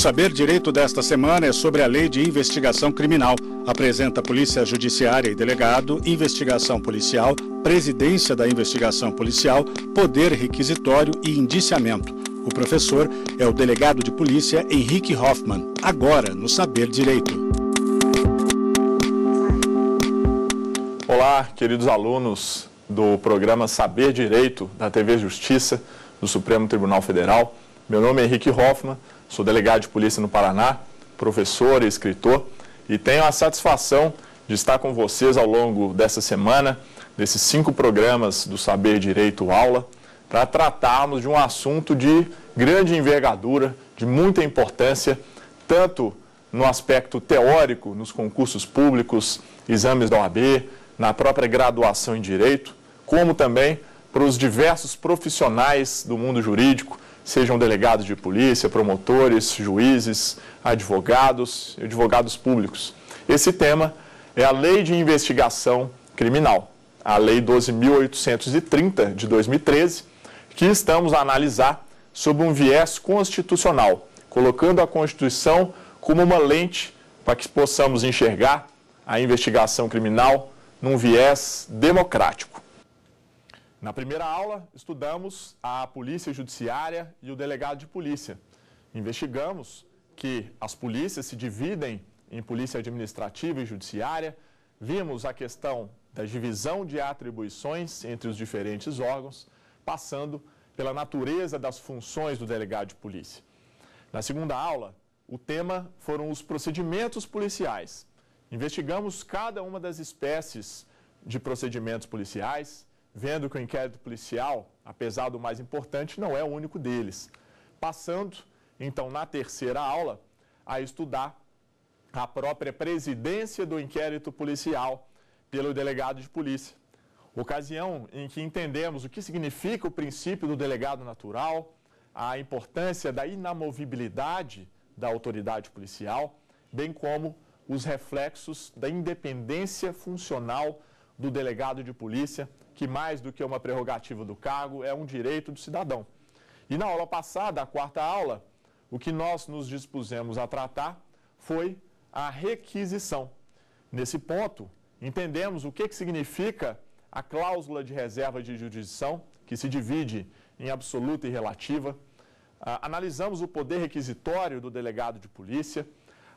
Saber Direito desta semana é sobre a Lei de Investigação Criminal. Apresenta Polícia Judiciária e Delegado, Investigação Policial, Presidência da Investigação Policial, Poder Requisitório e Indiciamento. O professor é o delegado de polícia Henrique Hoffman, agora no Saber Direito. Olá, queridos alunos do programa Saber Direito da TV Justiça do Supremo Tribunal Federal. Meu nome é Henrique Hoffman. Sou delegado de polícia no Paraná, professor e escritor, e tenho a satisfação de estar com vocês ao longo dessa semana, desses cinco programas do Saber Direito Aula, para tratarmos de um assunto de grande envergadura, de muita importância, tanto no aspecto teórico, nos concursos públicos, exames da OAB, na própria graduação em Direito, como também para os diversos profissionais do mundo jurídico, sejam delegados de polícia, promotores, juízes, advogados e advogados públicos. Esse tema é a Lei de Investigação Criminal, a Lei 12.830 de 2013, que estamos a analisar sob um viés constitucional, colocando a Constituição como uma lente para que possamos enxergar a investigação criminal num viés democrático. Na primeira aula, estudamos a polícia judiciária e o delegado de polícia. Investigamos que as polícias se dividem em polícia administrativa e judiciária. Vimos a questão da divisão de atribuições entre os diferentes órgãos, passando pela natureza das funções do delegado de polícia. Na segunda aula, o tema foram os procedimentos policiais. Investigamos cada uma das espécies de procedimentos policiais, vendo que o inquérito policial, apesar do mais importante, não é o único deles. Passando, então, na terceira aula, a estudar a própria presidência do inquérito policial pelo delegado de polícia. Ocasião em que entendemos o que significa o princípio do delegado natural, a importância da inamovibilidade da autoridade policial, bem como os reflexos da independência funcional do delegado de polícia, que mais do que uma prerrogativa do cargo, é um direito do cidadão. E na aula passada, a quarta aula, o que nós nos dispusemos a tratar foi a requisição. Nesse ponto, entendemos o que, que significa a cláusula de reserva de jurisdição, que se divide em absoluta e relativa. Ah, analisamos o poder requisitório do delegado de polícia,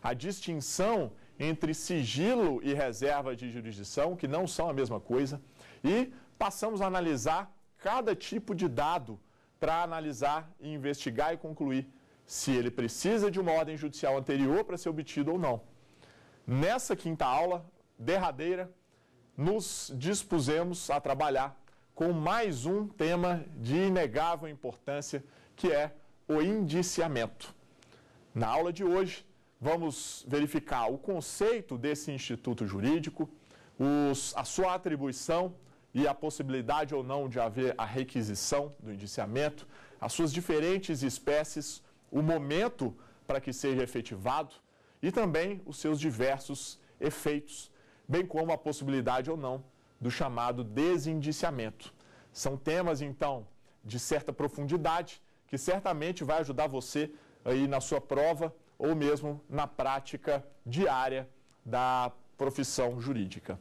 a distinção entre sigilo e reserva de jurisdição, que não são a mesma coisa, e passamos a analisar cada tipo de dado para analisar, investigar e concluir se ele precisa de uma ordem judicial anterior para ser obtido ou não. Nessa quinta aula, derradeira, nos dispusemos a trabalhar com mais um tema de inegável importância, que é o indiciamento. Na aula de hoje, vamos verificar o conceito desse instituto jurídico, os, a sua atribuição e a possibilidade ou não de haver a requisição do indiciamento, as suas diferentes espécies, o momento para que seja efetivado e também os seus diversos efeitos, bem como a possibilidade ou não do chamado desindiciamento. São temas, então, de certa profundidade que certamente vai ajudar você aí na sua prova ou mesmo na prática diária da profissão jurídica.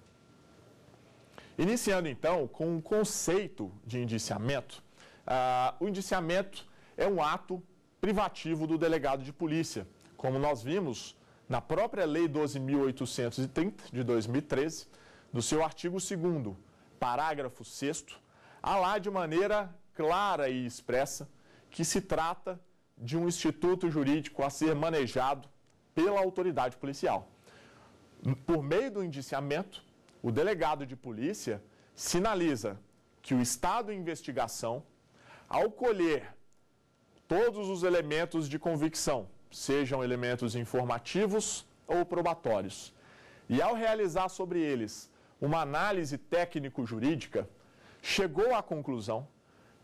Iniciando então com o conceito de indiciamento. Ah, o indiciamento é um ato privativo do delegado de polícia. Como nós vimos na própria Lei 12.830 de 2013, no seu artigo 2, parágrafo 6, há lá de maneira clara e expressa que se trata de um instituto jurídico a ser manejado pela autoridade policial. Por meio do indiciamento, o delegado de polícia sinaliza que o Estado de investigação, ao colher todos os elementos de convicção, sejam elementos informativos ou probatórios, e ao realizar sobre eles uma análise técnico-jurídica, chegou à conclusão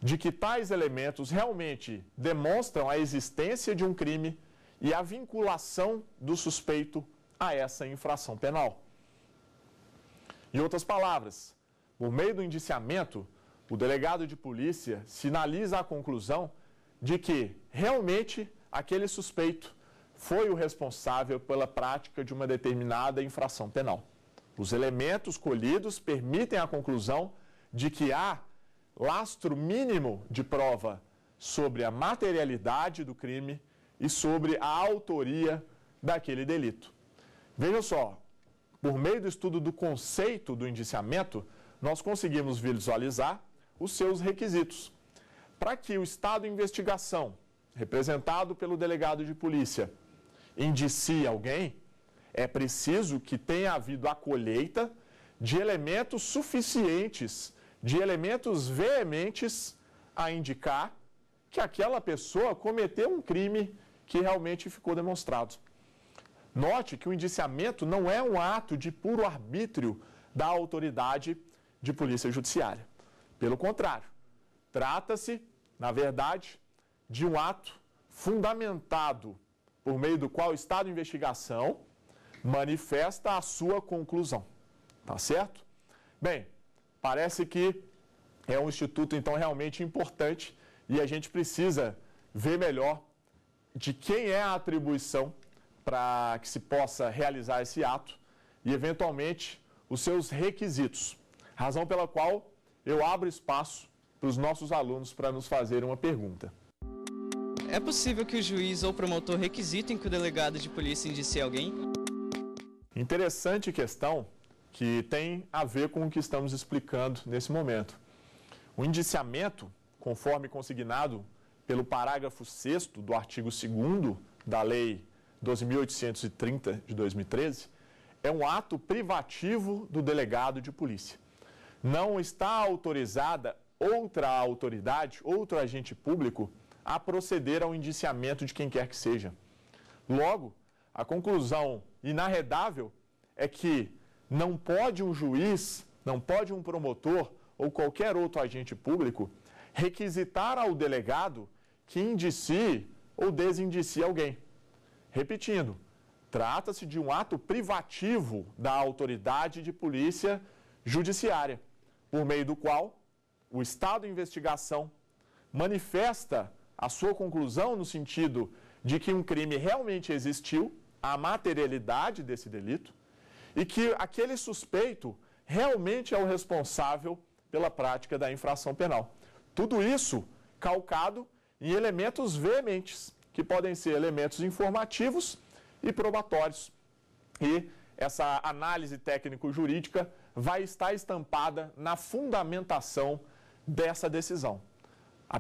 de que tais elementos realmente demonstram a existência de um crime e a vinculação do suspeito a essa infração penal. Em outras palavras, por meio do indiciamento, o delegado de polícia sinaliza a conclusão de que realmente aquele suspeito foi o responsável pela prática de uma determinada infração penal. Os elementos colhidos permitem a conclusão de que há lastro mínimo de prova sobre a materialidade do crime e sobre a autoria daquele delito. Vejam só, por meio do estudo do conceito do indiciamento, nós conseguimos visualizar os seus requisitos. Para que o Estado de investigação, representado pelo delegado de polícia, indicie alguém, é preciso que tenha havido a colheita de elementos suficientes de elementos veementes a indicar que aquela pessoa cometeu um crime que realmente ficou demonstrado. Note que o indiciamento não é um ato de puro arbítrio da autoridade de polícia judiciária. Pelo contrário, trata-se, na verdade, de um ato fundamentado por meio do qual o Estado de investigação manifesta a sua conclusão. Tá certo? Bem, Parece que é um instituto, então, realmente importante e a gente precisa ver melhor de quem é a atribuição para que se possa realizar esse ato e, eventualmente, os seus requisitos. Razão pela qual eu abro espaço para os nossos alunos para nos fazer uma pergunta. É possível que o juiz ou promotor requisitem que o delegado de polícia indicie alguém? Interessante questão, que tem a ver com o que estamos explicando nesse momento. O indiciamento, conforme consignado pelo parágrafo 6 do artigo 2 da Lei 12.830 de 2013, é um ato privativo do delegado de polícia. Não está autorizada outra autoridade, outro agente público, a proceder ao indiciamento de quem quer que seja. Logo, a conclusão inarredável é que não pode um juiz, não pode um promotor ou qualquer outro agente público requisitar ao delegado que indicie ou desindicie alguém. Repetindo, trata-se de um ato privativo da autoridade de polícia judiciária, por meio do qual o Estado em investigação manifesta a sua conclusão no sentido de que um crime realmente existiu, a materialidade desse delito, e que aquele suspeito realmente é o responsável pela prática da infração penal. Tudo isso calcado em elementos veementes, que podem ser elementos informativos e probatórios. E essa análise técnico-jurídica vai estar estampada na fundamentação dessa decisão.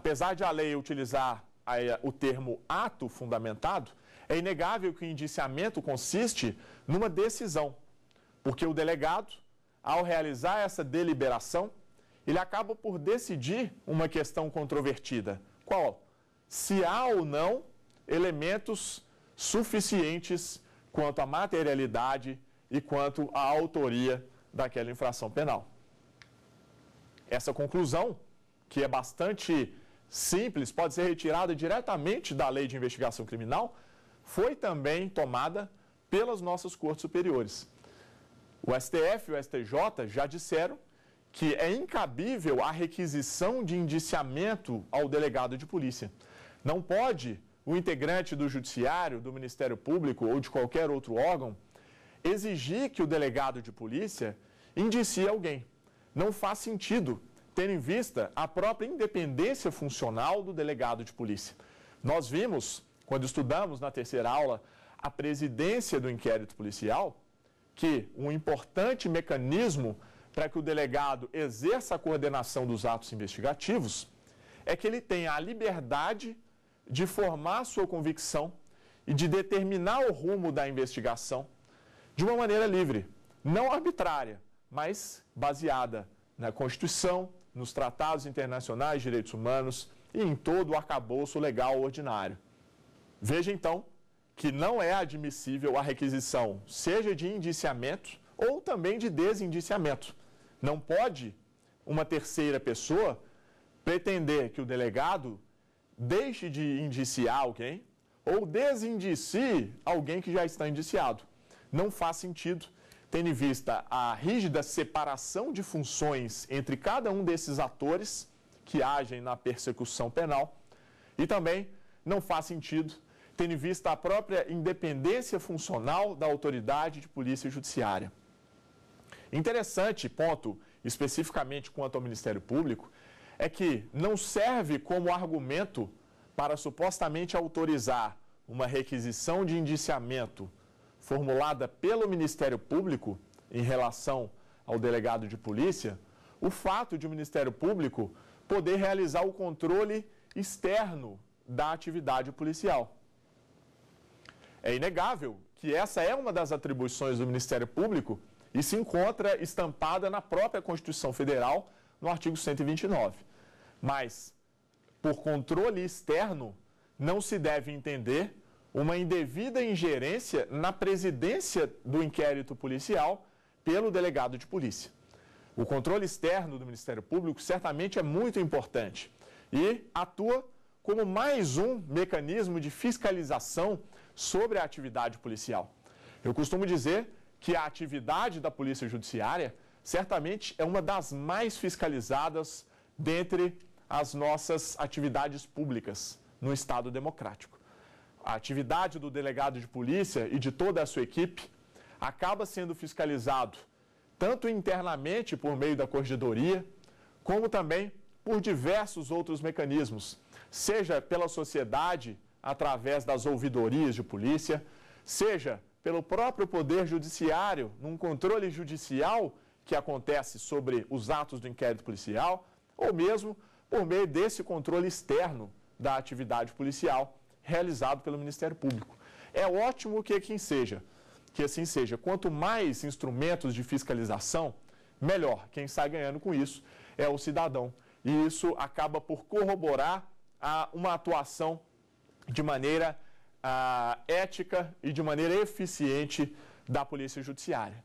Apesar de a lei utilizar eh, o termo ato fundamentado, é inegável que o indiciamento consiste numa decisão porque o delegado, ao realizar essa deliberação, ele acaba por decidir uma questão controvertida. Qual? Se há ou não elementos suficientes quanto à materialidade e quanto à autoria daquela infração penal. Essa conclusão, que é bastante simples, pode ser retirada diretamente da lei de investigação criminal, foi também tomada pelas nossas cortes superiores. O STF e o STJ já disseram que é incabível a requisição de indiciamento ao delegado de polícia. Não pode o integrante do Judiciário, do Ministério Público ou de qualquer outro órgão exigir que o delegado de polícia indicie alguém. Não faz sentido, tendo em vista a própria independência funcional do delegado de polícia. Nós vimos, quando estudamos na terceira aula, a presidência do inquérito policial que um importante mecanismo para que o delegado exerça a coordenação dos atos investigativos é que ele tenha a liberdade de formar sua convicção e de determinar o rumo da investigação de uma maneira livre, não arbitrária, mas baseada na Constituição, nos tratados internacionais de direitos humanos e em todo o arcabouço legal ordinário. Veja então que não é admissível a requisição, seja de indiciamento ou também de desindiciamento. Não pode uma terceira pessoa pretender que o delegado deixe de indiciar alguém ou desindicie alguém que já está indiciado. Não faz sentido, tendo em vista a rígida separação de funções entre cada um desses atores que agem na persecução penal e também não faz sentido tendo em vista a própria independência funcional da autoridade de polícia judiciária. Interessante ponto, especificamente quanto ao Ministério Público, é que não serve como argumento para supostamente autorizar uma requisição de indiciamento formulada pelo Ministério Público em relação ao delegado de polícia, o fato de o Ministério Público poder realizar o controle externo da atividade policial. É inegável que essa é uma das atribuições do Ministério Público e se encontra estampada na própria Constituição Federal, no artigo 129. Mas, por controle externo, não se deve entender uma indevida ingerência na presidência do inquérito policial pelo delegado de polícia. O controle externo do Ministério Público certamente é muito importante e atua como mais um mecanismo de fiscalização sobre a atividade policial. Eu costumo dizer que a atividade da Polícia Judiciária certamente é uma das mais fiscalizadas dentre as nossas atividades públicas no Estado democrático. A atividade do delegado de polícia e de toda a sua equipe acaba sendo fiscalizado tanto internamente por meio da corregedoria, como também por diversos outros mecanismos, seja pela sociedade através das ouvidorias de polícia, seja pelo próprio Poder Judiciário, num controle judicial que acontece sobre os atos do inquérito policial, ou mesmo por meio desse controle externo da atividade policial realizado pelo Ministério Público. É ótimo que assim seja, que assim seja. Quanto mais instrumentos de fiscalização, melhor. Quem sai ganhando com isso é o cidadão. E isso acaba por corroborar a uma atuação de maneira ah, ética e de maneira eficiente da Polícia Judiciária.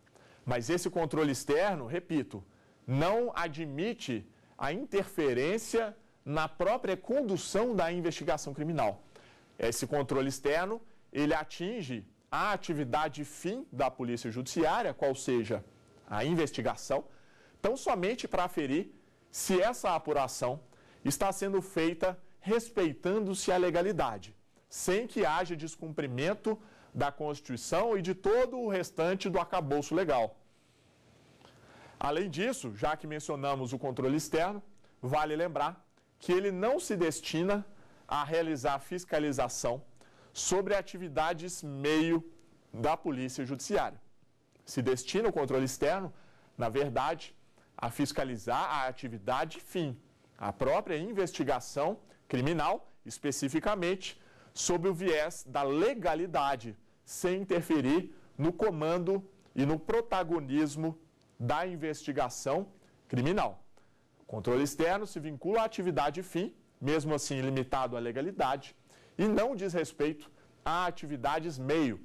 Mas esse controle externo, repito, não admite a interferência na própria condução da investigação criminal. Esse controle externo, ele atinge a atividade fim da Polícia Judiciária, qual seja a investigação, tão somente para aferir se essa apuração está sendo feita respeitando-se a legalidade, sem que haja descumprimento da Constituição e de todo o restante do arcabouço legal. Além disso, já que mencionamos o controle externo, vale lembrar que ele não se destina a realizar fiscalização sobre atividades meio da Polícia Judiciária. Se destina o controle externo, na verdade, a fiscalizar a atividade fim, a própria investigação criminal, especificamente, sob o viés da legalidade, sem interferir no comando e no protagonismo da investigação criminal. O controle externo se vincula à atividade fim, mesmo assim limitado à legalidade, e não diz respeito a atividades meio,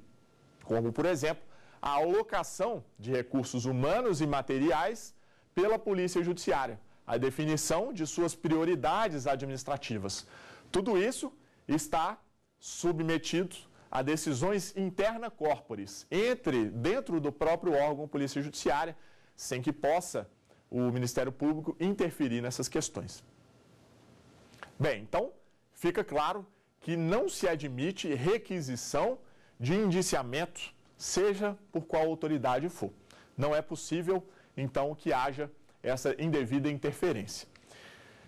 como, por exemplo, a alocação de recursos humanos e materiais pela Polícia Judiciária, a definição de suas prioridades administrativas. Tudo isso está submetido a decisões interna corporis, entre dentro do próprio órgão Polícia Judiciária, sem que possa o Ministério Público interferir nessas questões. Bem, então fica claro que não se admite requisição de indiciamento, seja por qual autoridade for. Não é possível, então, que haja essa indevida interferência.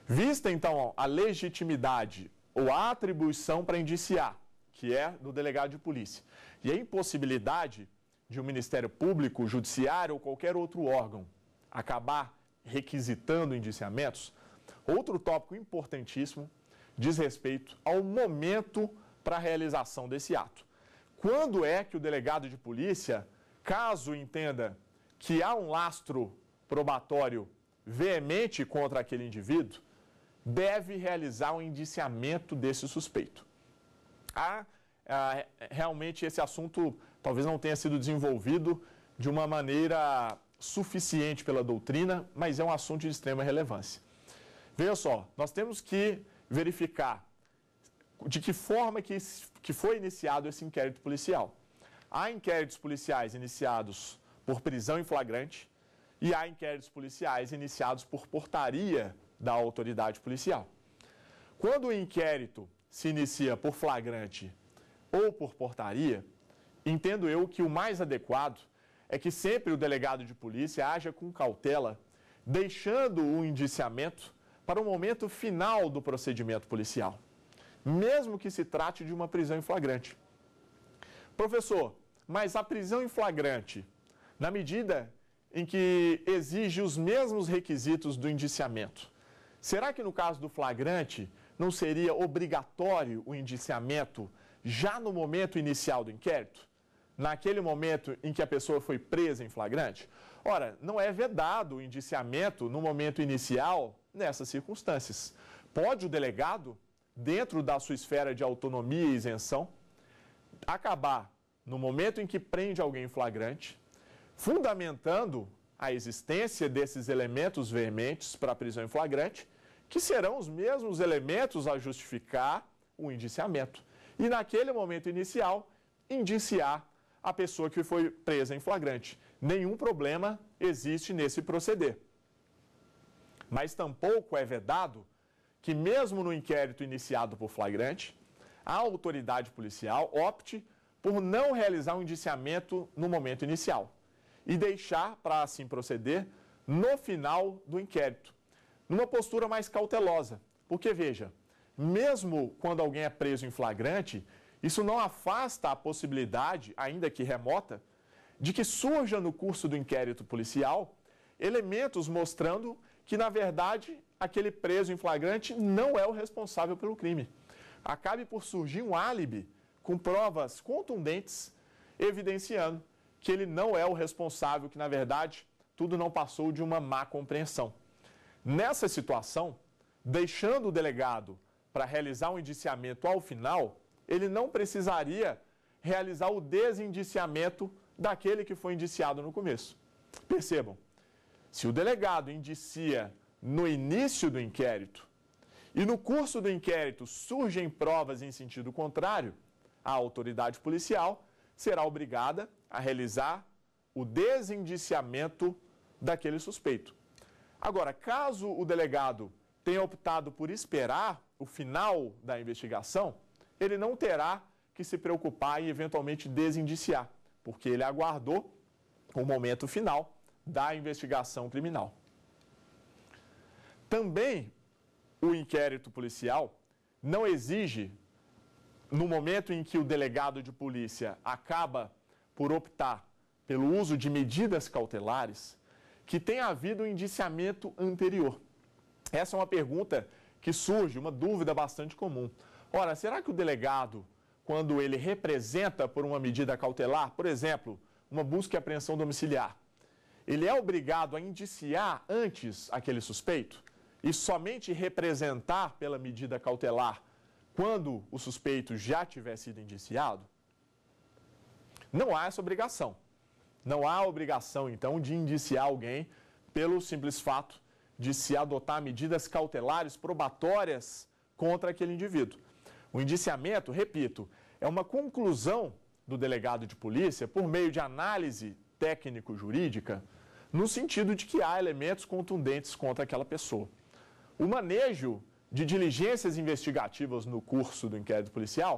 Vista então a legitimidade ou a atribuição para indiciar, que é do delegado de polícia, e a impossibilidade de um Ministério Público, Judiciário ou qualquer outro órgão acabar requisitando indiciamentos, outro tópico importantíssimo diz respeito ao momento para a realização desse ato. Quando é que o delegado de polícia, caso entenda que há um lastro probatório veemente contra aquele indivíduo, deve realizar o um indiciamento desse suspeito. Há, ah, realmente esse assunto talvez não tenha sido desenvolvido de uma maneira suficiente pela doutrina, mas é um assunto de extrema relevância. Veja só, nós temos que verificar de que forma que, que foi iniciado esse inquérito policial. Há inquéritos policiais iniciados por prisão em flagrante, e há inquéritos policiais iniciados por portaria da autoridade policial. Quando o inquérito se inicia por flagrante ou por portaria, entendo eu que o mais adequado é que sempre o delegado de polícia haja com cautela, deixando o indiciamento para o momento final do procedimento policial, mesmo que se trate de uma prisão em flagrante. Professor, mas a prisão em flagrante, na medida em que exige os mesmos requisitos do indiciamento. Será que no caso do flagrante não seria obrigatório o indiciamento já no momento inicial do inquérito? Naquele momento em que a pessoa foi presa em flagrante? Ora, não é vedado o indiciamento no momento inicial nessas circunstâncias. Pode o delegado, dentro da sua esfera de autonomia e isenção, acabar no momento em que prende alguém em flagrante, fundamentando a existência desses elementos vermentes para a prisão em flagrante, que serão os mesmos elementos a justificar o indiciamento. E naquele momento inicial, indiciar a pessoa que foi presa em flagrante. Nenhum problema existe nesse proceder. Mas tampouco é vedado que, mesmo no inquérito iniciado por flagrante, a autoridade policial opte por não realizar o um indiciamento no momento inicial e deixar para assim proceder no final do inquérito, numa postura mais cautelosa. Porque, veja, mesmo quando alguém é preso em flagrante, isso não afasta a possibilidade, ainda que remota, de que surja no curso do inquérito policial elementos mostrando que, na verdade, aquele preso em flagrante não é o responsável pelo crime. Acabe por surgir um álibi com provas contundentes evidenciando que ele não é o responsável, que na verdade tudo não passou de uma má compreensão. Nessa situação, deixando o delegado para realizar um indiciamento ao final, ele não precisaria realizar o desindiciamento daquele que foi indiciado no começo. Percebam, se o delegado indicia no início do inquérito e no curso do inquérito surgem provas em sentido contrário, a autoridade policial será obrigada a realizar o desindiciamento daquele suspeito. Agora, caso o delegado tenha optado por esperar o final da investigação, ele não terá que se preocupar em eventualmente desindiciar, porque ele aguardou o momento final da investigação criminal. Também o inquérito policial não exige, no momento em que o delegado de polícia acaba por optar pelo uso de medidas cautelares que tenha havido um indiciamento anterior? Essa é uma pergunta que surge, uma dúvida bastante comum. Ora, será que o delegado, quando ele representa por uma medida cautelar, por exemplo, uma busca e apreensão domiciliar, ele é obrigado a indiciar antes aquele suspeito e somente representar pela medida cautelar quando o suspeito já tiver sido indiciado? Não há essa obrigação. Não há obrigação, então, de indiciar alguém pelo simples fato de se adotar medidas cautelares probatórias contra aquele indivíduo. O indiciamento, repito, é uma conclusão do delegado de polícia por meio de análise técnico-jurídica, no sentido de que há elementos contundentes contra aquela pessoa. O manejo de diligências investigativas no curso do inquérito policial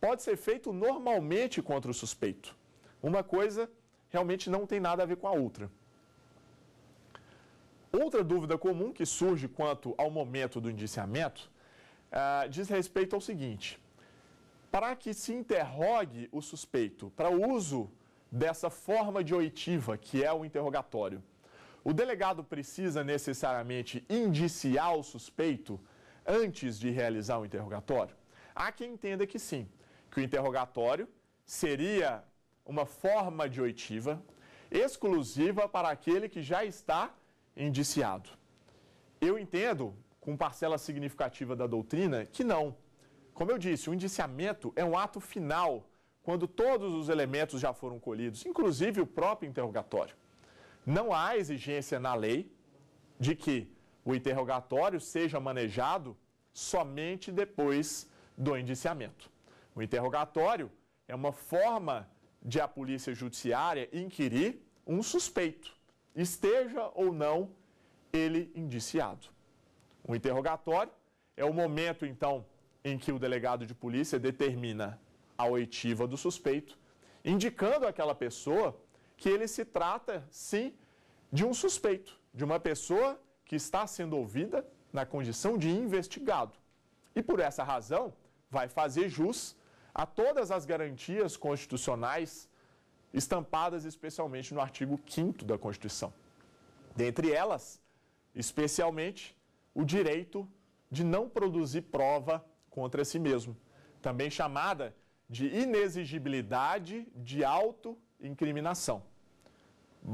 pode ser feito normalmente contra o suspeito. Uma coisa realmente não tem nada a ver com a outra. Outra dúvida comum que surge quanto ao momento do indiciamento ah, diz respeito ao seguinte: para que se interrogue o suspeito, para o uso dessa forma de oitiva, que é o interrogatório, o delegado precisa necessariamente indiciar o suspeito antes de realizar o interrogatório? Há quem entenda que sim que o interrogatório seria uma forma de oitiva exclusiva para aquele que já está indiciado. Eu entendo, com parcela significativa da doutrina, que não. Como eu disse, o indiciamento é um ato final, quando todos os elementos já foram colhidos, inclusive o próprio interrogatório. Não há exigência na lei de que o interrogatório seja manejado somente depois do indiciamento. O interrogatório é uma forma de a polícia judiciária inquirir um suspeito, esteja ou não ele indiciado. O interrogatório é o momento, então, em que o delegado de polícia determina a oitiva do suspeito, indicando àquela pessoa que ele se trata, sim, de um suspeito, de uma pessoa que está sendo ouvida na condição de investigado. E por essa razão, vai fazer jus a todas as garantias constitucionais estampadas especialmente no artigo 5 da Constituição. Dentre elas, especialmente, o direito de não produzir prova contra si mesmo, também chamada de inexigibilidade de autoincriminação.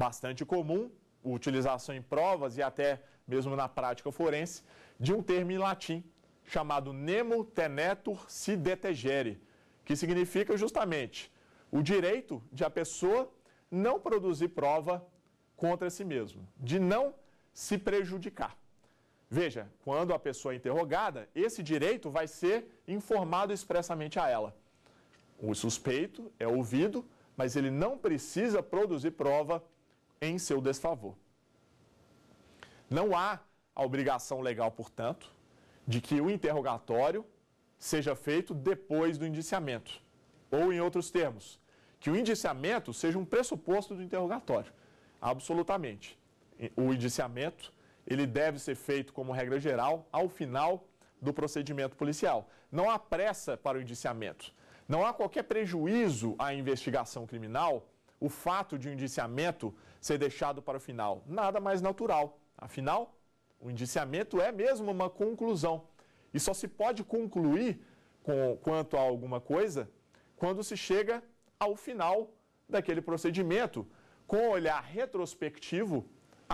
Bastante comum a utilização em provas e até mesmo na prática forense de um termo em latim chamado nemo tenetur si detegere, que significa justamente o direito de a pessoa não produzir prova contra si mesmo, de não se prejudicar. Veja, quando a pessoa é interrogada, esse direito vai ser informado expressamente a ela. O suspeito é ouvido, mas ele não precisa produzir prova em seu desfavor. Não há a obrigação legal, portanto, de que o interrogatório seja feito depois do indiciamento. Ou, em outros termos, que o indiciamento seja um pressuposto do interrogatório. Absolutamente. O indiciamento ele deve ser feito, como regra geral, ao final do procedimento policial. Não há pressa para o indiciamento. Não há qualquer prejuízo à investigação criminal o fato de o um indiciamento ser deixado para o final. Nada mais natural. Afinal, o indiciamento é mesmo uma conclusão. E só se pode concluir com, quanto a alguma coisa quando se chega ao final daquele procedimento, com um olhar retrospectivo,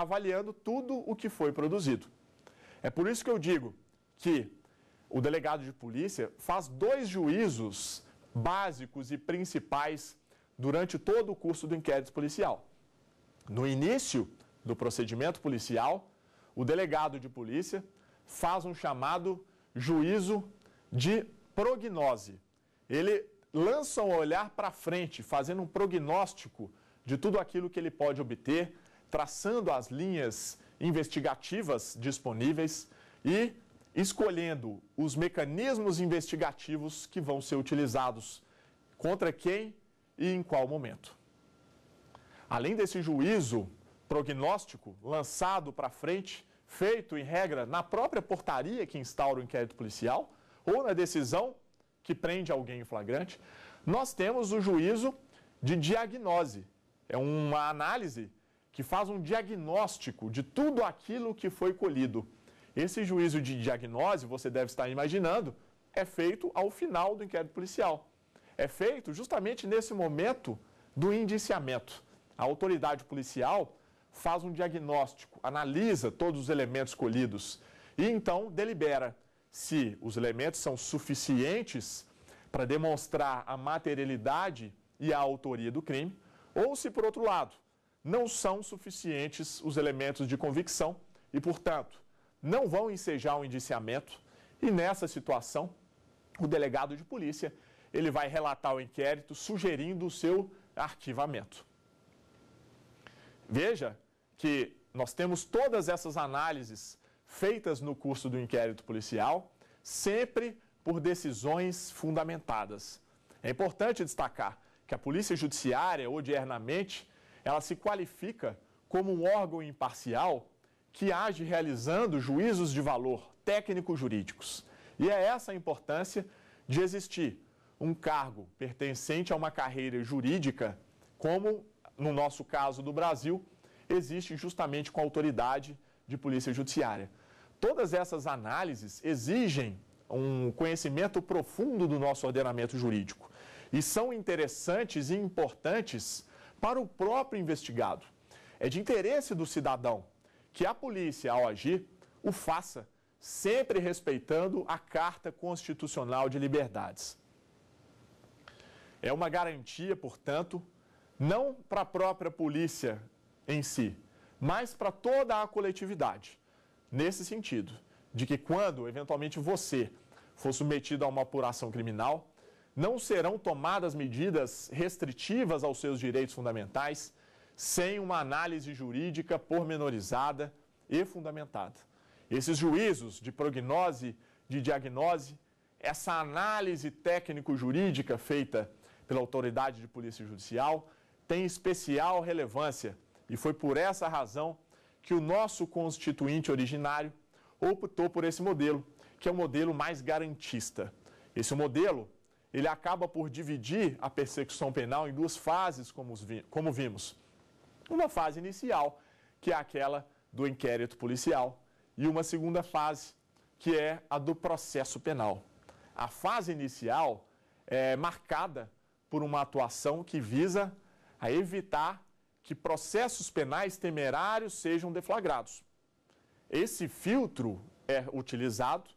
avaliando tudo o que foi produzido. É por isso que eu digo que o delegado de polícia faz dois juízos básicos e principais durante todo o curso do inquérito policial. No início do procedimento policial, o delegado de polícia faz um chamado juízo de prognose. Ele lança um olhar para frente, fazendo um prognóstico de tudo aquilo que ele pode obter, traçando as linhas investigativas disponíveis e escolhendo os mecanismos investigativos que vão ser utilizados, contra quem e em qual momento. Além desse juízo prognóstico lançado para frente, feito, em regra, na própria portaria que instaura o inquérito policial ou na decisão que prende alguém em flagrante, nós temos o juízo de diagnose. É uma análise que faz um diagnóstico de tudo aquilo que foi colhido. Esse juízo de diagnose, você deve estar imaginando, é feito ao final do inquérito policial. É feito justamente nesse momento do indiciamento. A autoridade policial faz um diagnóstico, analisa todos os elementos colhidos e então delibera se os elementos são suficientes para demonstrar a materialidade e a autoria do crime, ou se, por outro lado, não são suficientes os elementos de convicção e, portanto, não vão ensejar o um indiciamento. E nessa situação, o delegado de polícia ele vai relatar o inquérito sugerindo o seu arquivamento. Veja que nós temos todas essas análises feitas no curso do inquérito policial, sempre por decisões fundamentadas. É importante destacar que a Polícia Judiciária, odiernamente, ela se qualifica como um órgão imparcial que age realizando juízos de valor técnico-jurídicos. E é essa a importância de existir um cargo pertencente a uma carreira jurídica como no nosso caso do Brasil, existe justamente com a autoridade de polícia judiciária. Todas essas análises exigem um conhecimento profundo do nosso ordenamento jurídico e são interessantes e importantes para o próprio investigado. É de interesse do cidadão que a polícia, ao agir, o faça sempre respeitando a Carta Constitucional de Liberdades. É uma garantia, portanto, não para a própria polícia em si, mas para toda a coletividade. Nesse sentido, de que quando eventualmente você for submetido a uma apuração criminal, não serão tomadas medidas restritivas aos seus direitos fundamentais sem uma análise jurídica pormenorizada e fundamentada. Esses juízos de prognose, de diagnose, essa análise técnico-jurídica feita pela autoridade de polícia judicial, tem especial relevância e foi por essa razão que o nosso constituinte originário optou por esse modelo, que é o modelo mais garantista. Esse modelo, ele acaba por dividir a persecução penal em duas fases, como, como vimos. Uma fase inicial, que é aquela do inquérito policial, e uma segunda fase, que é a do processo penal. A fase inicial é marcada por uma atuação que visa a evitar que processos penais temerários sejam deflagrados. Esse filtro é utilizado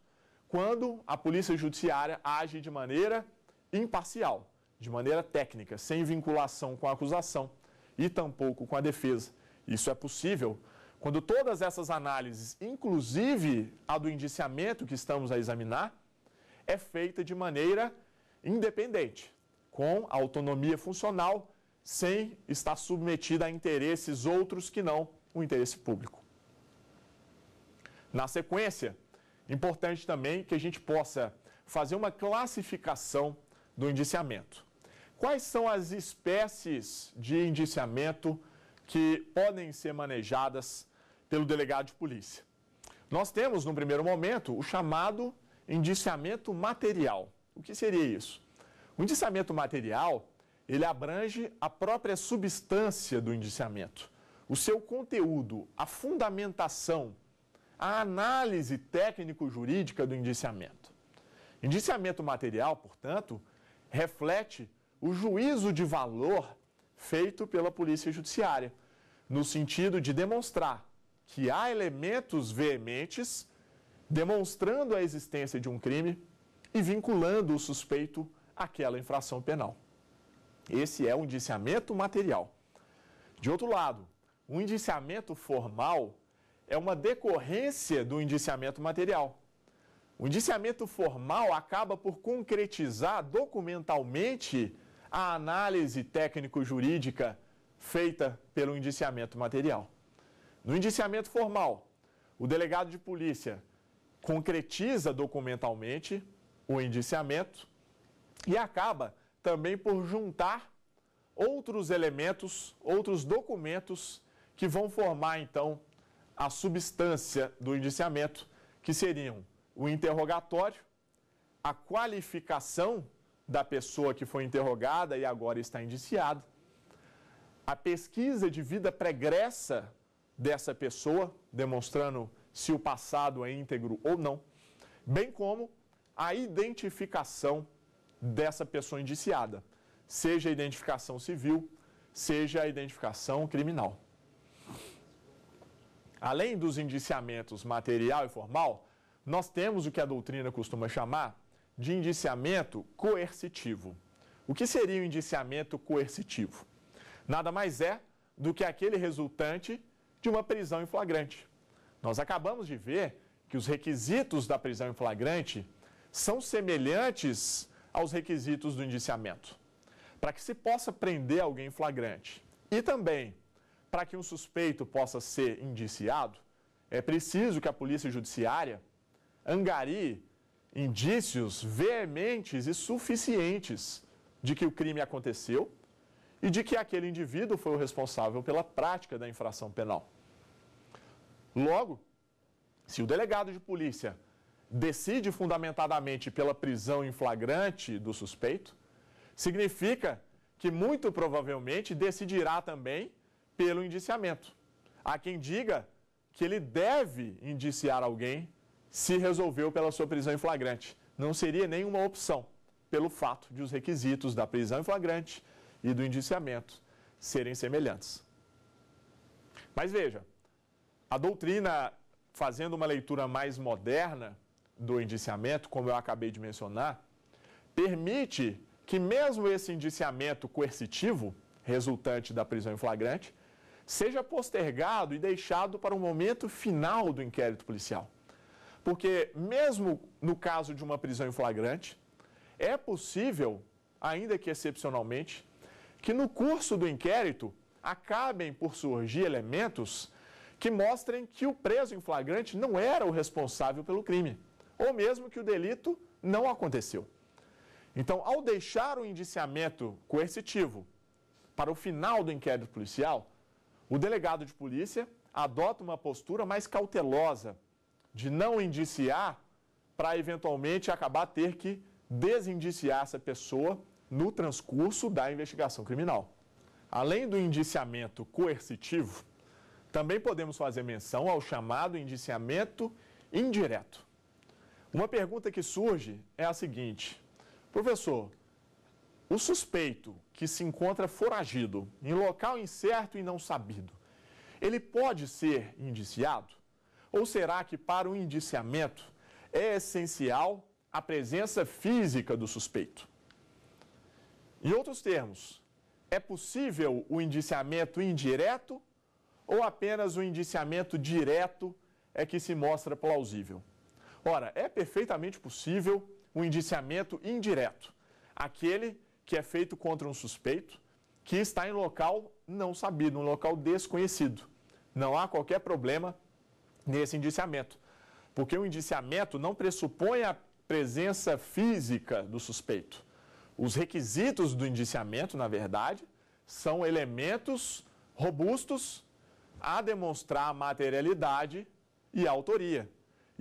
quando a polícia judiciária age de maneira imparcial, de maneira técnica, sem vinculação com a acusação e tampouco com a defesa. Isso é possível quando todas essas análises, inclusive a do indiciamento que estamos a examinar, é feita de maneira independente, com autonomia funcional sem estar submetida a interesses outros que não o interesse público. Na sequência, importante também que a gente possa fazer uma classificação do indiciamento. Quais são as espécies de indiciamento que podem ser manejadas pelo delegado de polícia? Nós temos, no primeiro momento, o chamado indiciamento material. O que seria isso? O indiciamento material ele abrange a própria substância do indiciamento, o seu conteúdo, a fundamentação, a análise técnico-jurídica do indiciamento. Indiciamento material, portanto, reflete o juízo de valor feito pela Polícia Judiciária, no sentido de demonstrar que há elementos veementes demonstrando a existência de um crime e vinculando o suspeito àquela infração penal. Esse é o um indiciamento material. De outro lado, o indiciamento formal é uma decorrência do indiciamento material. O indiciamento formal acaba por concretizar documentalmente a análise técnico-jurídica feita pelo indiciamento material. No indiciamento formal, o delegado de polícia concretiza documentalmente o indiciamento e acaba também por juntar outros elementos, outros documentos que vão formar então a substância do indiciamento, que seriam o interrogatório, a qualificação da pessoa que foi interrogada e agora está indiciada, a pesquisa de vida pregressa dessa pessoa, demonstrando se o passado é íntegro ou não, bem como a identificação dessa pessoa indiciada, seja a identificação civil, seja a identificação criminal. Além dos indiciamentos material e formal, nós temos o que a doutrina costuma chamar de indiciamento coercitivo. O que seria o um indiciamento coercitivo? Nada mais é do que aquele resultante de uma prisão em flagrante. Nós acabamos de ver que os requisitos da prisão em flagrante são semelhantes aos requisitos do indiciamento. Para que se possa prender alguém em flagrante e também para que um suspeito possa ser indiciado, é preciso que a Polícia Judiciária angarie indícios veementes e suficientes de que o crime aconteceu e de que aquele indivíduo foi o responsável pela prática da infração penal. Logo, se o delegado de polícia decide fundamentadamente pela prisão em flagrante do suspeito, significa que muito provavelmente decidirá também pelo indiciamento. Há quem diga que ele deve indiciar alguém se resolveu pela sua prisão em flagrante. Não seria nenhuma opção, pelo fato de os requisitos da prisão em flagrante e do indiciamento serem semelhantes. Mas veja, a doutrina, fazendo uma leitura mais moderna, do indiciamento, como eu acabei de mencionar, permite que mesmo esse indiciamento coercitivo, resultante da prisão em flagrante, seja postergado e deixado para o momento final do inquérito policial. Porque, mesmo no caso de uma prisão em flagrante, é possível, ainda que excepcionalmente, que no curso do inquérito acabem por surgir elementos que mostrem que o preso em flagrante não era o responsável pelo crime ou mesmo que o delito não aconteceu. Então, ao deixar o indiciamento coercitivo para o final do inquérito policial, o delegado de polícia adota uma postura mais cautelosa de não indiciar para eventualmente acabar ter que desindiciar essa pessoa no transcurso da investigação criminal. Além do indiciamento coercitivo, também podemos fazer menção ao chamado indiciamento indireto. Uma pergunta que surge é a seguinte: professor, o suspeito que se encontra foragido em local incerto e não sabido, ele pode ser indiciado? Ou será que para o indiciamento é essencial a presença física do suspeito? Em outros termos, é possível o indiciamento indireto ou apenas o indiciamento direto é que se mostra plausível? Ora, é perfeitamente possível o um indiciamento indireto, aquele que é feito contra um suspeito que está em local não sabido, um local desconhecido. Não há qualquer problema nesse indiciamento, porque o indiciamento não pressupõe a presença física do suspeito. Os requisitos do indiciamento, na verdade, são elementos robustos a demonstrar a materialidade e a autoria.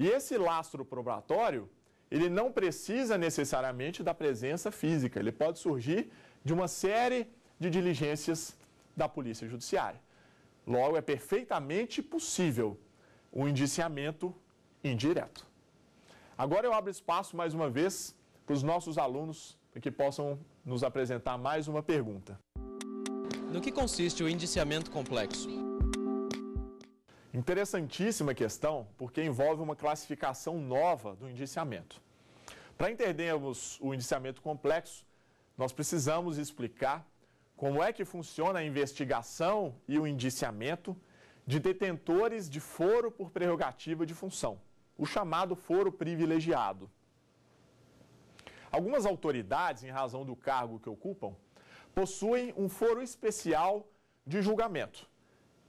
E esse lastro probatório, ele não precisa necessariamente da presença física, ele pode surgir de uma série de diligências da Polícia Judiciária. Logo, é perfeitamente possível o um indiciamento indireto. Agora eu abro espaço mais uma vez para os nossos alunos que possam nos apresentar mais uma pergunta. No que consiste o indiciamento complexo? Interessantíssima questão, porque envolve uma classificação nova do indiciamento. Para entendermos o indiciamento complexo, nós precisamos explicar como é que funciona a investigação e o indiciamento de detentores de foro por prerrogativa de função, o chamado foro privilegiado. Algumas autoridades, em razão do cargo que ocupam, possuem um foro especial de julgamento.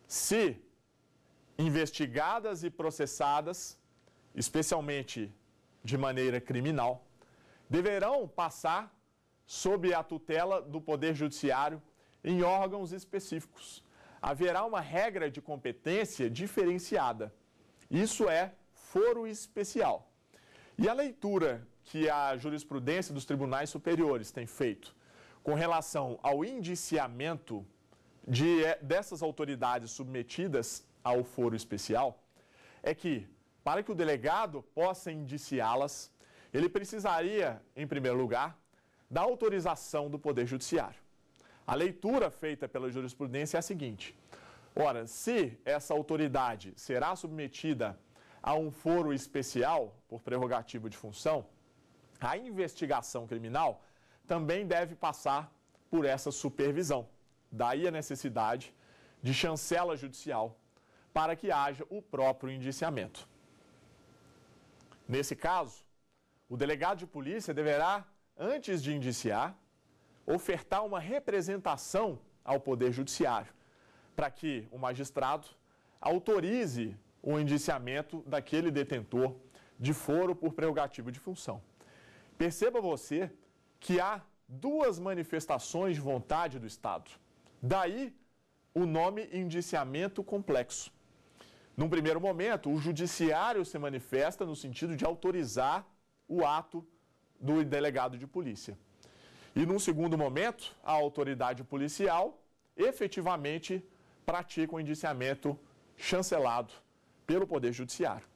Se investigadas e processadas, especialmente de maneira criminal, deverão passar sob a tutela do Poder Judiciário em órgãos específicos. Haverá uma regra de competência diferenciada. Isso é foro especial. E a leitura que a jurisprudência dos tribunais superiores tem feito com relação ao indiciamento de, eh, dessas autoridades submetidas ao foro especial é que, para que o delegado possa indiciá-las, ele precisaria, em primeiro lugar, da autorização do Poder Judiciário. A leitura feita pela jurisprudência é a seguinte: ora, se essa autoridade será submetida a um foro especial por prerrogativo de função, a investigação criminal também deve passar por essa supervisão. Daí a necessidade de chancela judicial para que haja o próprio indiciamento. Nesse caso, o delegado de polícia deverá, antes de indiciar, ofertar uma representação ao Poder Judiciário, para que o magistrado autorize o indiciamento daquele detentor de foro por prerrogativo de função. Perceba você que há duas manifestações de vontade do Estado. Daí o nome indiciamento complexo. Num primeiro momento, o judiciário se manifesta no sentido de autorizar o ato do delegado de polícia. E num segundo momento, a autoridade policial efetivamente pratica o um indiciamento chancelado pelo Poder Judiciário.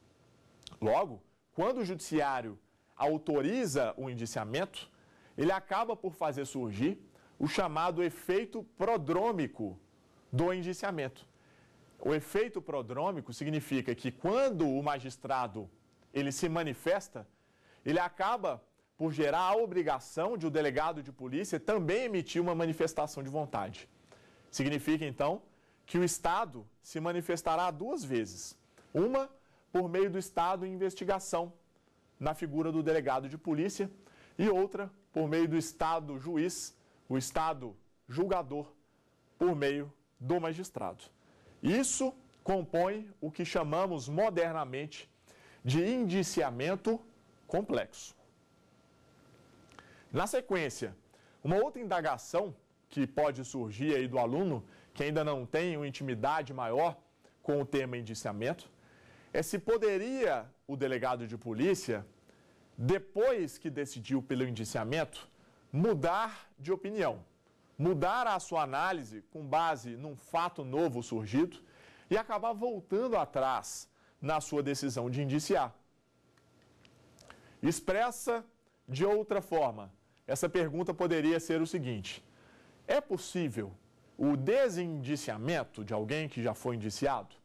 Logo, quando o Judiciário autoriza o indiciamento, ele acaba por fazer surgir o chamado efeito prodrômico do indiciamento. O efeito prodrômico significa que quando o magistrado ele se manifesta, ele acaba por gerar a obrigação de o delegado de polícia também emitir uma manifestação de vontade. Significa então que o Estado se manifestará duas vezes. Uma por meio do Estado em investigação, na figura do delegado de polícia, e outra por meio do Estado juiz, o Estado julgador, por meio do magistrado. Isso compõe o que chamamos modernamente de indiciamento complexo. Na sequência, uma outra indagação que pode surgir aí do aluno que ainda não tem uma intimidade maior com o tema indiciamento é se poderia o delegado de polícia, depois que decidiu pelo indiciamento, mudar de opinião mudar a sua análise com base num fato novo surgido e acabar voltando atrás na sua decisão de indiciar. Expressa de outra forma, essa pergunta poderia ser o seguinte: é possível o desindiciamento de alguém que já foi indiciado?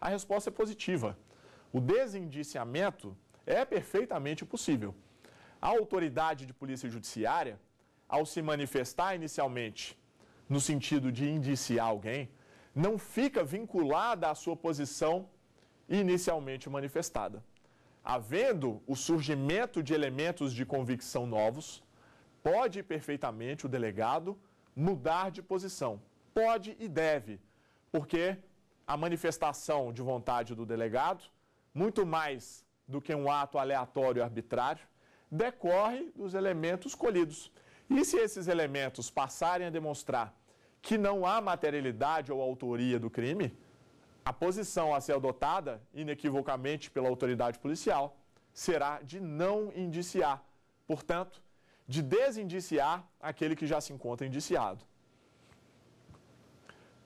A resposta é positiva. O desindiciamento é perfeitamente possível. A autoridade de polícia judiciária ao se manifestar inicialmente no sentido de indiciar alguém, não fica vinculada à sua posição inicialmente manifestada. Havendo o surgimento de elementos de convicção novos, pode perfeitamente o delegado mudar de posição. Pode e deve, porque a manifestação de vontade do delegado, muito mais do que um ato aleatório e arbitrário, decorre dos elementos colhidos. E se esses elementos passarem a demonstrar que não há materialidade ou autoria do crime, a posição a ser adotada inequivocamente pela autoridade policial será de não indiciar, portanto, de desindiciar aquele que já se encontra indiciado.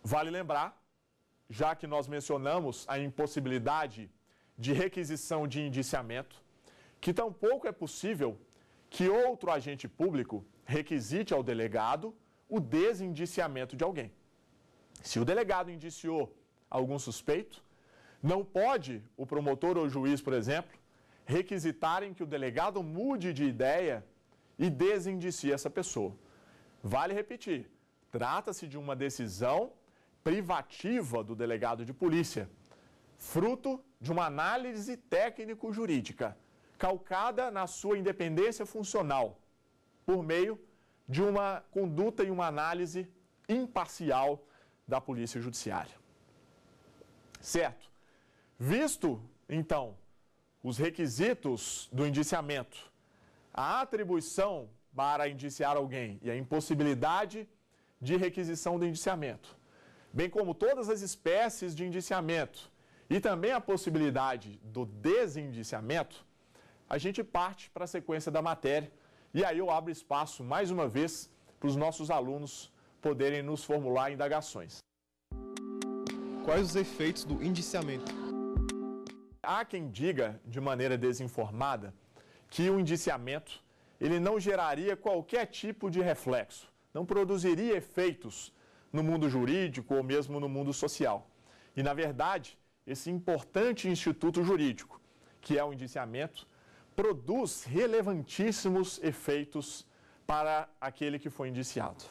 Vale lembrar, já que nós mencionamos a impossibilidade de requisição de indiciamento, que tampouco é possível que outro agente público requisite ao delegado o desindiciamento de alguém. Se o delegado indiciou algum suspeito, não pode o promotor ou o juiz, por exemplo, requisitarem que o delegado mude de ideia e desindicie essa pessoa. Vale repetir, trata-se de uma decisão privativa do delegado de polícia, fruto de uma análise técnico-jurídica calcada na sua independência funcional, por meio de uma conduta e uma análise imparcial da Polícia Judiciária. Certo. Visto, então, os requisitos do indiciamento, a atribuição para indiciar alguém e a impossibilidade de requisição do indiciamento, bem como todas as espécies de indiciamento e também a possibilidade do desindiciamento, a gente parte para a sequência da matéria e aí eu abro espaço mais uma vez para os nossos alunos poderem nos formular indagações. Quais os efeitos do indiciamento? Há quem diga, de maneira desinformada, que o indiciamento ele não geraria qualquer tipo de reflexo, não produziria efeitos no mundo jurídico ou mesmo no mundo social. E, na verdade, esse importante instituto jurídico, que é o indiciamento, produz relevantíssimos efeitos para aquele que foi indiciado.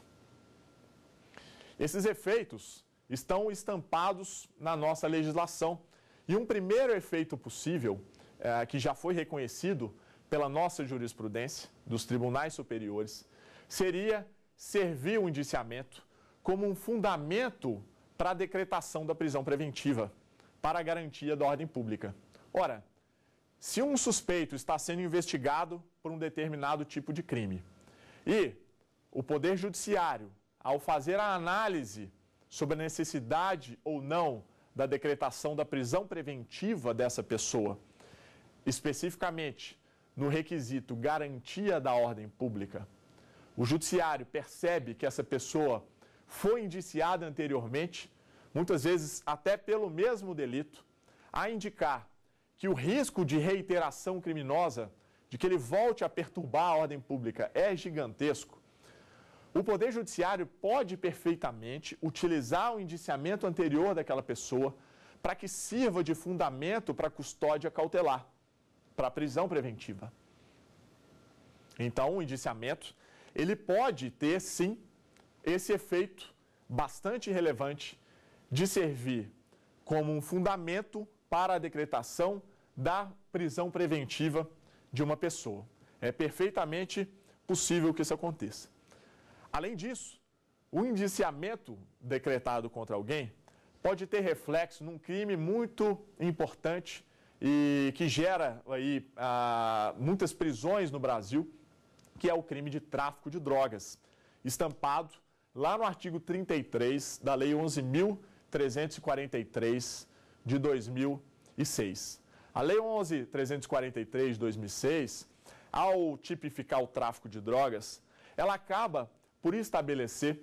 Esses efeitos estão estampados na nossa legislação e um primeiro efeito possível, eh, que já foi reconhecido pela nossa jurisprudência dos tribunais superiores, seria servir o indiciamento como um fundamento para a decretação da prisão preventiva, para a garantia da ordem pública. Ora, se um suspeito está sendo investigado por um determinado tipo de crime e o Poder Judiciário, ao fazer a análise sobre a necessidade ou não da decretação da prisão preventiva dessa pessoa, especificamente no requisito garantia da ordem pública, o judiciário percebe que essa pessoa foi indiciada anteriormente, muitas vezes até pelo mesmo delito, a indicar que o risco de reiteração criminosa, de que ele volte a perturbar a ordem pública, é gigantesco, o Poder Judiciário pode perfeitamente utilizar o indiciamento anterior daquela pessoa para que sirva de fundamento para a custódia cautelar, para a prisão preventiva. Então, o indiciamento, ele pode ter, sim, esse efeito bastante relevante de servir como um fundamento para a decretação da prisão preventiva de uma pessoa. É perfeitamente possível que isso aconteça. Além disso, o indiciamento decretado contra alguém pode ter reflexo num crime muito importante e que gera aí ah, muitas prisões no Brasil, que é o crime de tráfico de drogas, estampado lá no artigo 33 da Lei 11.343 de 2006. A Lei 11.343 de 2006, ao tipificar o tráfico de drogas, ela acaba por estabelecer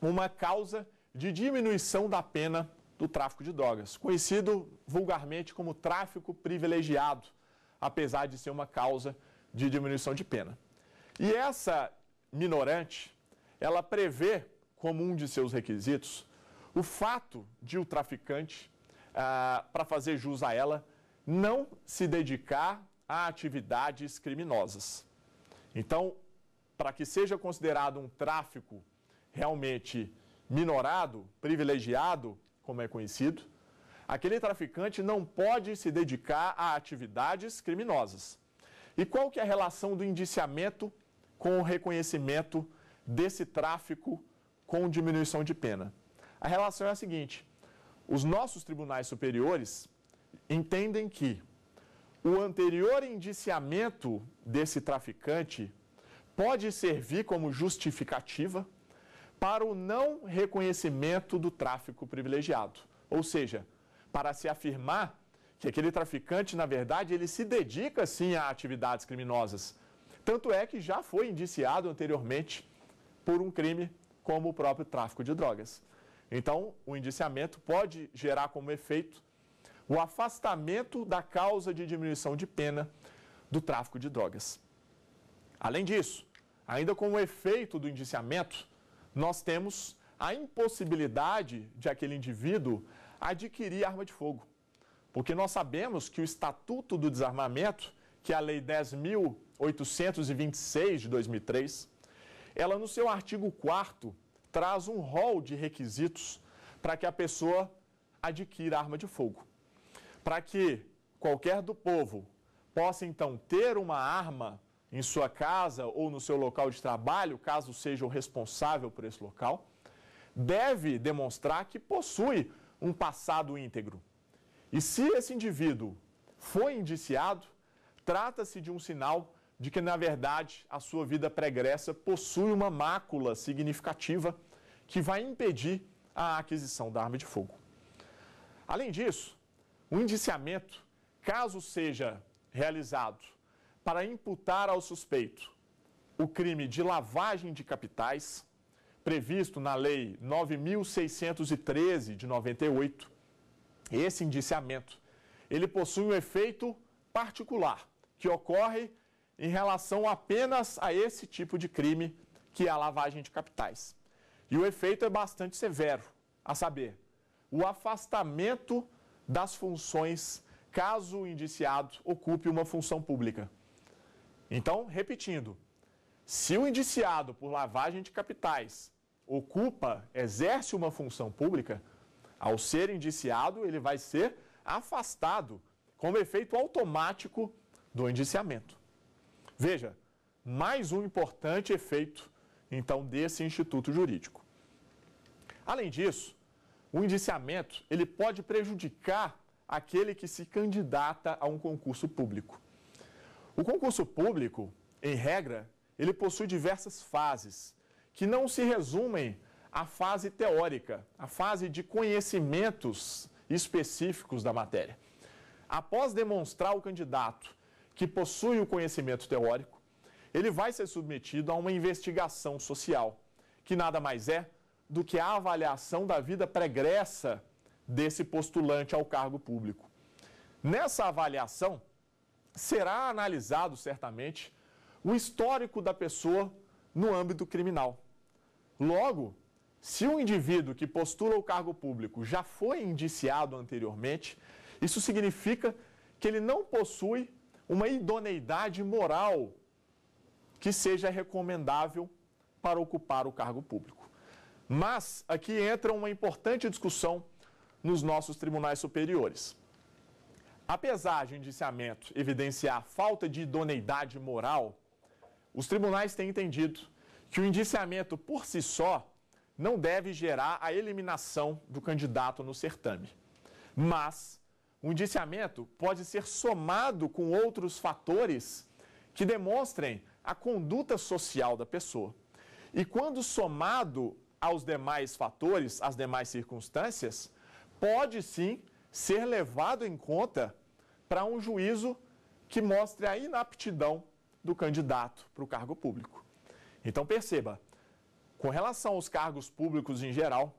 uma causa de diminuição da pena do tráfico de drogas, conhecido vulgarmente como tráfico privilegiado, apesar de ser uma causa de diminuição de pena. E essa minorante, ela prevê como um de seus requisitos o fato de o traficante, ah, para fazer jus a ela, não se dedicar a atividades criminosas. Então, para que seja considerado um tráfico realmente minorado, privilegiado, como é conhecido, aquele traficante não pode se dedicar a atividades criminosas. E qual que é a relação do indiciamento com o reconhecimento desse tráfico com diminuição de pena? A relação é a seguinte: os nossos tribunais superiores entendem que o anterior indiciamento desse traficante pode servir como justificativa para o não reconhecimento do tráfico privilegiado, ou seja, para se afirmar que aquele traficante, na verdade, ele se dedica sim a atividades criminosas. Tanto é que já foi indiciado anteriormente por um crime como o próprio tráfico de drogas. Então, o indiciamento pode gerar como efeito o afastamento da causa de diminuição de pena do tráfico de drogas. Além disso, ainda com o efeito do indiciamento, nós temos a impossibilidade de aquele indivíduo adquirir arma de fogo. Porque nós sabemos que o Estatuto do Desarmamento, que é a Lei 10.826 de 2003, ela no seu artigo 4 traz um rol de requisitos para que a pessoa adquira arma de fogo para que qualquer do povo possa então ter uma arma em sua casa ou no seu local de trabalho, caso seja o responsável por esse local, deve demonstrar que possui um passado íntegro. E se esse indivíduo foi indiciado, trata-se de um sinal de que, na verdade, a sua vida pregressa possui uma mácula significativa que vai impedir a aquisição da arma de fogo. Além disso, o indiciamento, caso seja realizado para imputar ao suspeito o crime de lavagem de capitais, previsto na Lei 9.613 de 98, esse indiciamento, ele possui um efeito particular, que ocorre em relação apenas a esse tipo de crime, que é a lavagem de capitais. E o efeito é bastante severo, a saber, o afastamento das funções caso o indiciado ocupe uma função pública. Então, repetindo, se o indiciado por lavagem de capitais ocupa, exerce uma função pública, ao ser indiciado, ele vai ser afastado como efeito automático do indiciamento. Veja, mais um importante efeito, então, desse instituto jurídico. Além disso, o indiciamento ele pode prejudicar aquele que se candidata a um concurso público. O concurso público, em regra, ele possui diversas fases que não se resumem à fase teórica, à fase de conhecimentos específicos da matéria. Após demonstrar o candidato que possui o conhecimento teórico, ele vai ser submetido a uma investigação social, que nada mais é do que a avaliação da vida pregressa desse postulante ao cargo público. Nessa avaliação, será analisado certamente o histórico da pessoa no âmbito criminal. Logo, se um indivíduo que postula o cargo público já foi indiciado anteriormente, isso significa que ele não possui uma idoneidade moral que seja recomendável para ocupar o cargo público. Mas aqui entra uma importante discussão nos nossos tribunais superiores. Apesar de indiciamento evidenciar falta de idoneidade moral, os tribunais têm entendido que o indiciamento por si só não deve gerar a eliminação do candidato no certame. Mas o indiciamento pode ser somado com outros fatores que demonstrem a conduta social da pessoa. E quando somado aos demais fatores, às demais circunstâncias, pode sim ser levado em conta para um juízo que mostre a inaptidão do candidato para o cargo público. Então perceba, com relação aos cargos públicos em geral,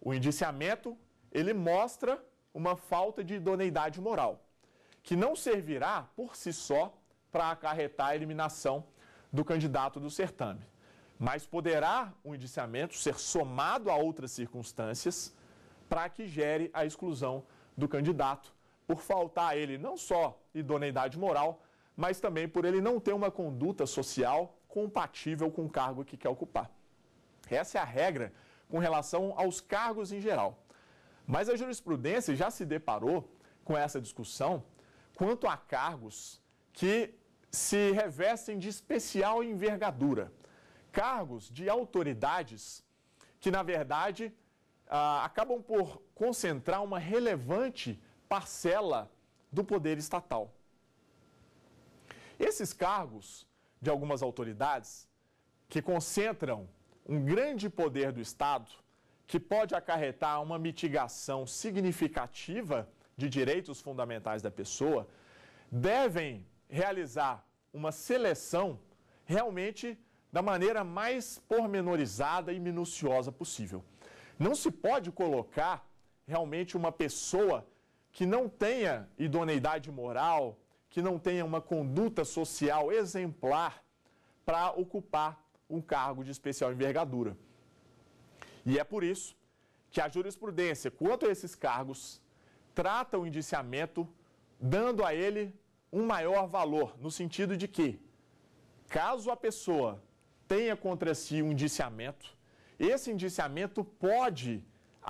o indiciamento ele mostra uma falta de idoneidade moral, que não servirá por si só para acarretar a eliminação do candidato do certame. Mas poderá o um indiciamento ser somado a outras circunstâncias para que gere a exclusão do candidato, por faltar a ele não só idoneidade moral, mas também por ele não ter uma conduta social compatível com o cargo que quer ocupar. Essa é a regra com relação aos cargos em geral. Mas a jurisprudência já se deparou com essa discussão quanto a cargos que se revestem de especial envergadura cargos de autoridades que, na verdade, ah, acabam por concentrar uma relevante parcela do poder estatal. Esses cargos de algumas autoridades que concentram um grande poder do Estado, que pode acarretar uma mitigação significativa de direitos fundamentais da pessoa, devem realizar uma seleção realmente da maneira mais pormenorizada e minuciosa possível. Não se pode colocar realmente uma pessoa que não tenha idoneidade moral, que não tenha uma conduta social exemplar para ocupar um cargo de especial envergadura. E é por isso que a jurisprudência, quanto a esses cargos, trata o indiciamento dando a ele um maior valor, no sentido de que, caso a pessoa tenha contra si um indiciamento, esse indiciamento pode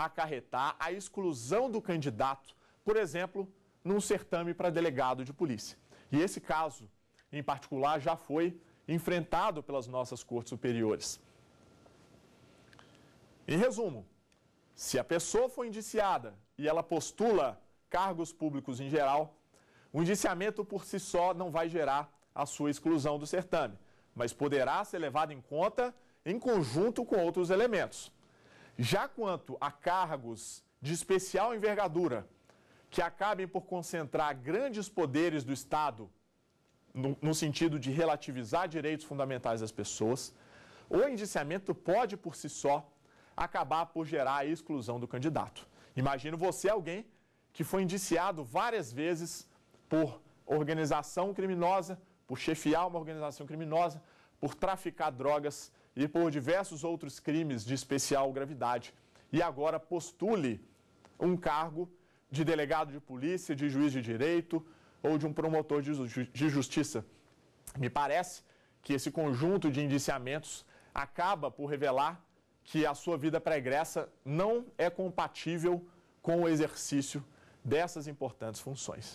acarretar a exclusão do candidato, por exemplo, num certame para delegado de polícia. E esse caso, em particular, já foi enfrentado pelas nossas cortes superiores. Em resumo, se a pessoa for indiciada e ela postula cargos públicos em geral, o indiciamento por si só não vai gerar a sua exclusão do certame mas poderá ser levado em conta em conjunto com outros elementos. Já quanto a cargos de especial envergadura, que acabem por concentrar grandes poderes do Estado, no, no sentido de relativizar direitos fundamentais das pessoas, o indiciamento pode, por si só, acabar por gerar a exclusão do candidato. Imagino você alguém que foi indiciado várias vezes por organização criminosa, por chefiar uma organização criminosa, por traficar drogas e por diversos outros crimes de especial gravidade. E agora postule um cargo de delegado de polícia, de juiz de direito ou de um promotor de justiça. Me parece que esse conjunto de indiciamentos acaba por revelar que a sua vida pregressa não é compatível com o exercício dessas importantes funções.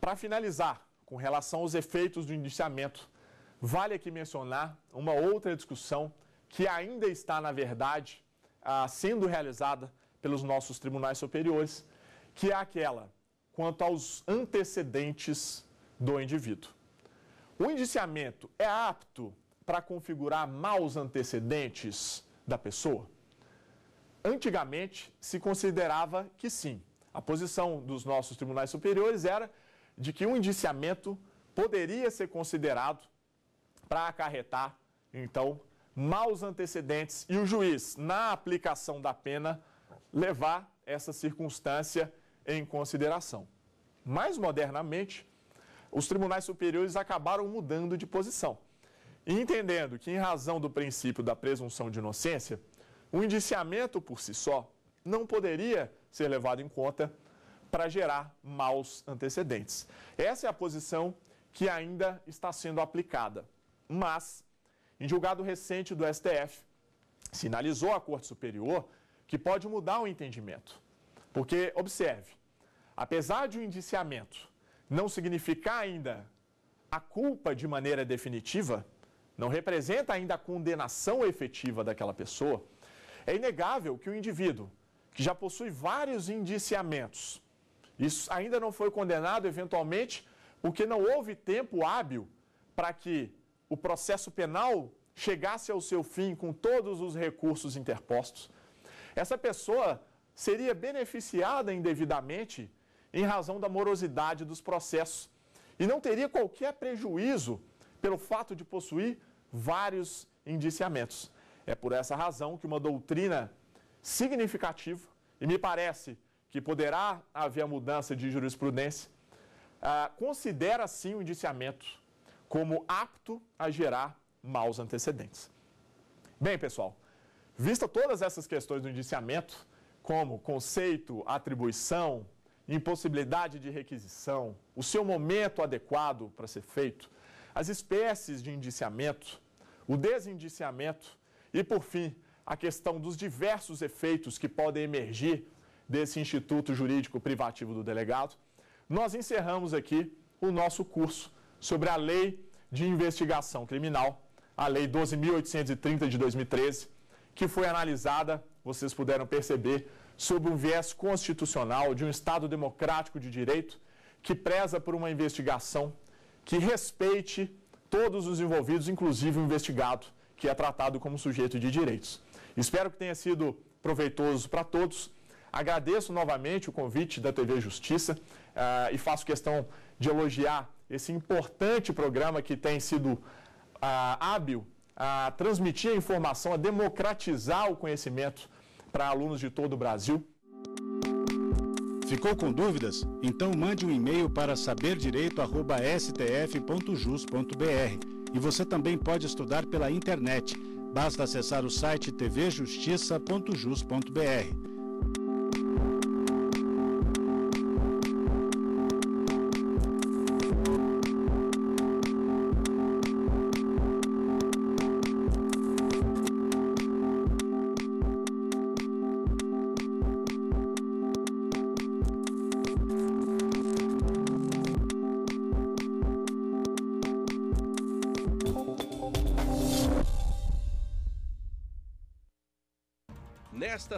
Para finalizar, com relação aos efeitos do indiciamento, vale aqui mencionar uma outra discussão que ainda está, na verdade, ah, sendo realizada pelos nossos tribunais superiores, que é aquela quanto aos antecedentes do indivíduo. O indiciamento é apto para configurar maus antecedentes da pessoa? Antigamente se considerava que sim. A posição dos nossos tribunais superiores era de que um indiciamento poderia ser considerado para acarretar, então, maus antecedentes e o juiz, na aplicação da pena, levar essa circunstância em consideração. Mais modernamente, os tribunais superiores acabaram mudando de posição e entendendo que, em razão do princípio da presunção de inocência, o indiciamento por si só não poderia ser levado em conta para gerar maus antecedentes. Essa é a posição que ainda está sendo aplicada. Mas, em julgado recente do STF, sinalizou à Corte Superior que pode mudar o entendimento. Porque, observe, apesar de o um indiciamento não significar ainda a culpa de maneira definitiva, não representa ainda a condenação efetiva daquela pessoa, é inegável que o indivíduo, que já possui vários indiciamentos, isso ainda não foi condenado, eventualmente, porque não houve tempo hábil para que o processo penal chegasse ao seu fim com todos os recursos interpostos. Essa pessoa seria beneficiada indevidamente em razão da morosidade dos processos e não teria qualquer prejuízo pelo fato de possuir vários indiciamentos. É por essa razão que uma doutrina significativa, e me parece que poderá haver mudança de jurisprudência, ah, considera sim o indiciamento como apto a gerar maus antecedentes. Bem, pessoal, vista todas essas questões do indiciamento, como conceito, atribuição, impossibilidade de requisição, o seu momento adequado para ser feito, as espécies de indiciamento, o desindiciamento e, por fim, a questão dos diversos efeitos que podem emergir desse Instituto Jurídico Privativo do Delegado, nós encerramos aqui o nosso curso sobre a Lei de Investigação Criminal, a Lei 12.830 de 2013, que foi analisada, vocês puderam perceber, sob um viés constitucional de um Estado democrático de direito que preza por uma investigação que respeite todos os envolvidos, inclusive o investigado, que é tratado como sujeito de direitos. Espero que tenha sido proveitoso para todos Agradeço novamente o convite da TV Justiça uh, e faço questão de elogiar esse importante programa que tem sido uh, hábil a transmitir a informação, a democratizar o conhecimento para alunos de todo o Brasil. Ficou com dúvidas? Então mande um e-mail para saberdireito@stf.jus.br. E você também pode estudar pela internet. Basta acessar o site tvjustiça.jus.br.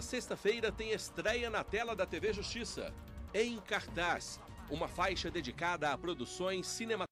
Nesta sexta-feira tem estreia na tela da TV Justiça. Em cartaz, uma faixa dedicada a produções cinematográficas